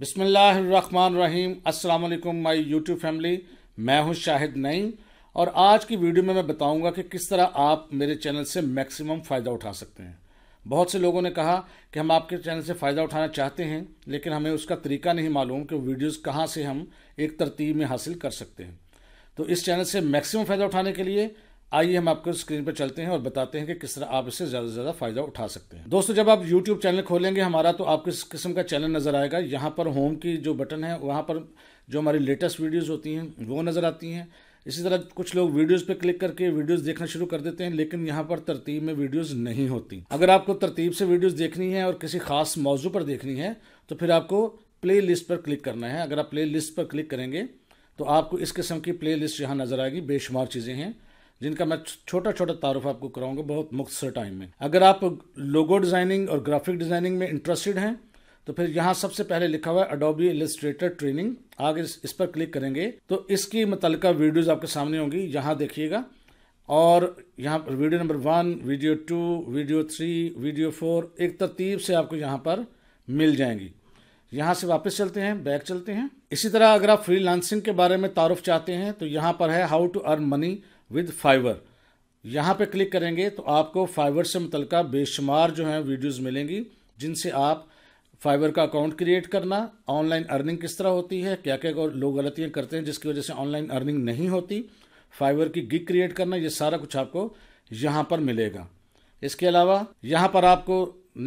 बिसमीम Aslam my YouTube family मैं हूं शाहिद नईम और आज की वीडियो में मैं बताऊंगा कि किस तरह आप मेरे चैनल से मैक्सिमम फ़ायदा उठा सकते हैं बहुत से लोगों ने कहा कि हम आपके चैनल से फ़ायदा उठाना चाहते हैं लेकिन हमें उसका तरीका नहीं मालूम कि वीडियोस कहाँ से हम एक तरतीब में हासिल कर सकते हैं तो इस चैनल से मैक्सिमम फ़ायदा उठाने के लिए आइए हम आपको स्क्रीन पर चलते हैं और बताते हैं कि किस तरह आप इससे ज़्यादा से ज़्यादा फ़ायदा उठा सकते हैं दोस्तों जब आप यूट्यूब चैनल खोलेंगे हमारा तो आपको इस किस्म का चैनल नज़र आएगा यहाँ पर होम की जो बटन है वहाँ पर जो हमारी लेटेस्ट वीडियोज़ होती हैं वो नज़र आती हैं इसी तरह कुछ लोग वीडियोज़ पे क्लिक करके वीडियोज़ देखना शुरू कर देते हैं लेकिन यहाँ पर तरतीब में वीडियोज़ नहीं होती अगर आपको तरतीब से वीडियोज़ देखनी है और किसी खास मौजू पर देखनी है तो फिर आपको प्ले लिस्ट पर क्लिक करना है अगर आप प्ले लिस्ट पर क्लिक करेंगे तो आपको इस किस्म की प्ले लिस्ट यहाँ नज़र आएगी बेशुमार चीज़ें हैं जिनका मैं छोटा छोटा तारुफ आपको कराऊंगा बहुत मुख्तर टाइम में अगर आप लोगो डिज़ाइनिंग और ग्राफिक डिज़ाइनिंग में इंटरेस्टेड हैं तो फिर यहाँ सबसे पहले लिखा हुआ है अडोबी इलिस्ट्रेटर ट्रेनिंग आगे इस पर क्लिक करेंगे तो इसकी मुतल वीडियोज़ आपके सामने होंगी यहाँ देखिएगा और यहाँ पर video number one video two video three video four एक तरतीब से आपको यहाँ पर मिल जाएंगी यहाँ से वापस चलते हैं बैक चलते हैं इसी तरह अगर आप फ्रीलांसिंग के बारे में तारुफ चाहते हैं तो यहाँ पर है how to earn money with Fiverr यहाँ पे क्लिक करेंगे तो आपको फाइवर से मुतल बेशुमार जो है वीडियोस मिलेंगी जिनसे आप फाइवर का अकाउंट क्रिएट करना ऑनलाइन अर्निंग किस तरह होती है क्या क्या लोग गलतियाँ करते हैं जिसकी वजह से ऑनलाइन अर्निंग नहीं होती फाइवर की गिग क्रिएट करना ये सारा कुछ आपको यहाँ पर मिलेगा इसके अलावा यहाँ पर आपको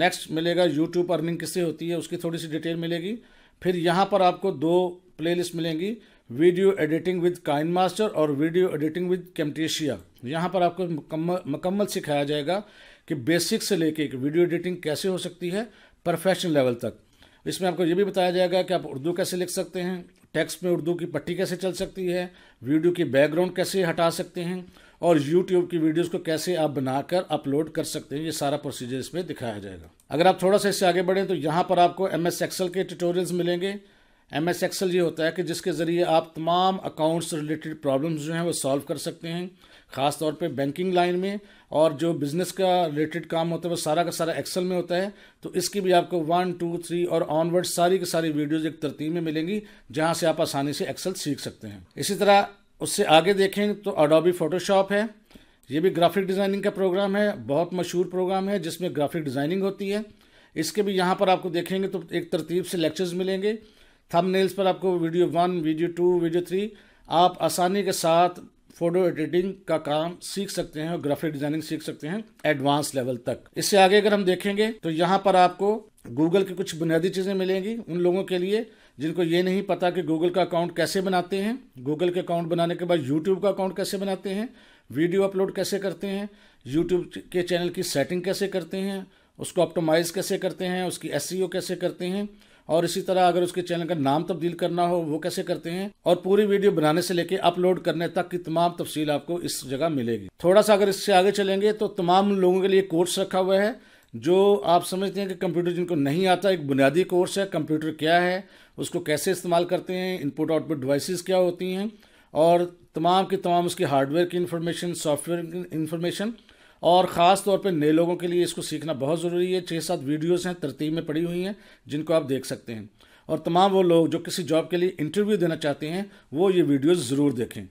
नेक्स्ट मिलेगा यूट्यूब अर्निंग किससे होती है उसकी थोड़ी सी डिटेल मिलेगी फिर यहाँ पर आपको दो प्लेलिस्ट मिलेंगी video editing with KineMaster और वीडियो एडिटिंग विद कैमटेशिया यहाँ पर आपको मकम्मल मकम्मल सिखाया जाएगा कि बेसिक से लेके एक वीडियो एडिटिंग कैसे हो सकती है प्रोफेशनल लेवल तक इसमें आपको ये भी बताया जाएगा कि आप उर्दू कैसे लिख सकते हैं टेक्स्ट में उर्दू की पट्टी कैसे चल सकती है वीडियो की बैकग्राउंड कैसे हटा सकते हैं और यूट्यूब की वीडियोज़ को कैसे आप बनाकर अपलोड कर सकते हैं ये सारा प्रोसीजर इसमें दिखाया जाएगा अगर आप थोड़ा सा इससे आगे बढ़ें तो यहाँ पर आपको एम एस एक्सल के ट्यूटोरियल्स मिलेंगे एम एस एक्सल ये होता है कि जिसके ज़रिए आप तमाम अकाउंट्स रिलेटेड प्रॉब्लम्स जो हैं वो सॉल्व कर सकते हैं ख़ास तौर पे बैंकिंग लाइन में और जो बिज़नेस का रिलेटेड काम होता है वो सारा का सारा एक्सेल में होता है तो इसकी भी आपको वन टू थ्री और ऑनवर्ड सारी की सारी वीडियोज़ एक तरतीब में मिलेंगी जहाँ से आप आसानी से एक्सेल सीख सकते हैं इसी तरह उससे आगे देखें तो अडोबी फ़ोटोशॉप है ये भी ग्राफिक डिज़ाइनिंग का प्रोग्राम है बहुत मशहूर प्रोग्राम है जिसमें ग्राफिक डिज़ाइनिंग होती है इसके भी यहाँ पर आपको देखेंगे तो एक तरतीब से लेक्चर्स मिलेंगे थंबनेल्स पर आपको video one video two video three आप आसानी के साथ फोटो एडिटिंग का काम सीख सकते हैं और ग्राफिक डिजाइनिंग सीख सकते हैं एडवांस लेवल तक इससे आगे अगर हम देखेंगे तो यहाँ पर आपको गूगल की कुछ बुनियादी चीज़ें मिलेंगी उन लोगों के लिए जिनको ये नहीं पता कि गूगल का अकाउंट कैसे बनाते हैं गूगल के अकाउंट बनाने के बाद यूट्यूब का अकाउंट कैसे बनाते हैं वीडियो अपलोड कैसे करते हैं यूट्यूब के चैनल की सेटिंग कैसे करते हैं उसको ऑप्टोमाइज़ कैसे करते हैं उसकी एस e कैसे करते हैं और इसी तरह अगर उसके चैनल का नाम तब्दील करना हो वो कैसे करते हैं और पूरी वीडियो बनाने से लेके अपलोड करने तक की तमाम तफसील आपको इस जगह मिलेगी थोड़ा सा अगर इससे आगे चलेंगे तो तमाम लोगों के लिए कोर्स रखा हुआ है जो आप समझते हैं कि कंप्यूटर जिनको नहीं आता एक बुनियादी कोर्स है कंप्यूटर क्या है उसको कैसे इस्तेमाल करते हैं इनपुट आउटपुट डिवाइसेस क्या होती हैं और तमाम की तमाम उसकी हार्डवेयर की इन्फॉर्मेशन सॉफ्टवेयर की इन्फॉर्मेशन और ख़ास तौर पे नए लोगों के लिए इसको सीखना बहुत ज़रूरी है छः सात वीडियोस हैं तरतीब में पड़ी हुई हैं जिनको आप देख सकते हैं और तमाम वो लोग जो किसी जॉब के लिए इंटरव्यू देना चाहते हैं वो ये वीडियोज़ ज़रूर देखें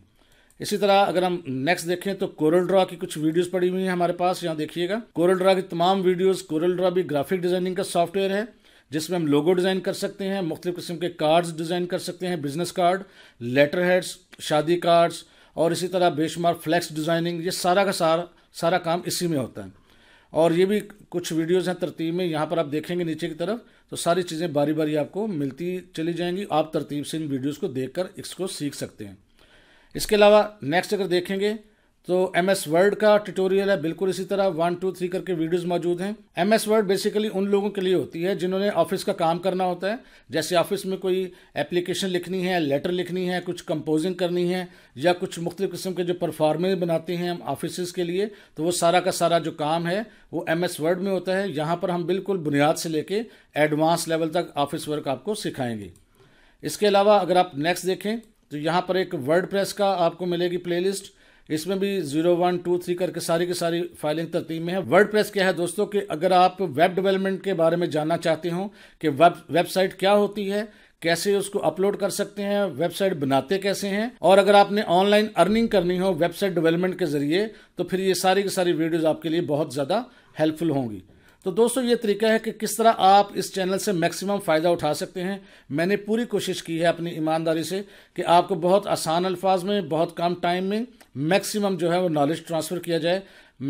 इसी तरह अगर हम नेक्स्ट देखें तो कोरल ड्रा की कुछ वीडियोस पड़ी हुई हैं हमारे पास यहाँ देखिएगा कोरल ड्रा की तमाम वीडियोस कोरल ड्रा भी ग्राफिक डिज़ाइनिंग का सॉफ्टवेयर है जिसमें हम लोगो डिज़ाइन कर सकते हैं मुख्तु किस्म के कार्ड्स डिज़ाइन कर सकते हैं बिजनेस कार्ड लेटर हेड्स शादी कार्ड्स और इसी तरह बेशुमार फ्लैक्स डिज़ाइनिंग ये सारा का सारा सारा काम इसी में होता है और ये भी कुछ वीडियोज़ हैं तरतीब में यहाँ पर आप देखेंगे नीचे की तरफ तो सारी चीज़ें बारी बारी आपको मिलती चली जाएंगी आप तरतीब से इन वीडियोज़ को देख कर इसको सीख सकते हैं इसके अलावा नेक्स्ट अगर देखेंगे तो एम एस वर्ड का ट्यूटोरियल है बिल्कुल इसी तरह वन टू थ्री करके वीडियोस मौजूद हैं एम एस वर्ड बेसिकली उन लोगों के लिए होती है जिन्होंने ऑफिस का काम करना होता है जैसे ऑफिस में कोई एप्लीकेशन लिखनी है लेटर लिखनी है कुछ कंपोजिंग करनी है या कुछ मुख्तु किस्म के जो परफॉर्मेंस बनाते हैं हम ऑफिस के लिए तो वो सारा का सारा जो काम है वो एम एस वर्ड में होता है यहाँ पर हम बिल्कुल बुनियाद से लेके एडवांस लेवल तक ऑफिस वर्क आपको सिखाएंगे इसके अलावा अगर आप नेक्स्ट देखें तो यहाँ पर एक वर्ड प्रेस का आपको मिलेगी प्लेलिस्ट इसमें भी जीरो वन टू थ्री करके सारी की सारी फाइलिंग तरतीब में है वर्ड प्रेस क्या है दोस्तों कि अगर आप वेब डेवलपमेंट के बारे में जानना चाहते हो कि वेब वेबसाइट क्या होती है कैसे उसको अपलोड कर सकते हैं वेबसाइट बनाते कैसे हैं और अगर आपने ऑनलाइन अर्निंग करनी हो वेबसाइट डेवलपमेंट के जरिए तो फिर ये सारी की सारी वीडियोज आपके लिए बहुत ज़्यादा हेल्पफुल होंगी तो दोस्तों ये तरीका है कि किस तरह आप इस चैनल से मैक्सिमम फ़ायदा उठा सकते हैं मैंने पूरी कोशिश की है अपनी ईमानदारी से कि आपको बहुत आसान अल्फाज में बहुत कम टाइम में मैक्सिमम जो है वो नॉलेज ट्रांसफ़र किया जाए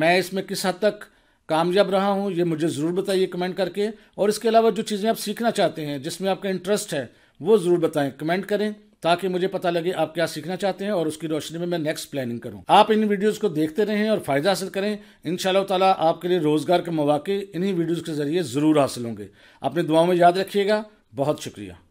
मैं इसमें किस हद तक कामयाब रहा हूँ ये मुझे ज़रूर बताइए कमेंट करके और इसके अलावा जो चीज़ें आप सीखना चाहते हैं जिसमें आपका इंटरेस्ट है वो ज़रूर बताएँ कमेंट करें ताकि मुझे पता लगे आप क्या सीखना चाहते हैं और उसकी रोशनी में मैं नेक्स्ट प्लानिंग करूं आप इन वीडियोस को देखते रहें और फायदा हासिल करें इन ताला आपके लिए रोजगार के मौाक़े इन्हीं वीडियोस के जरिए ज़रूर हासिल होंगे अपने दुआओं में याद रखिएगा बहुत शुक्रिया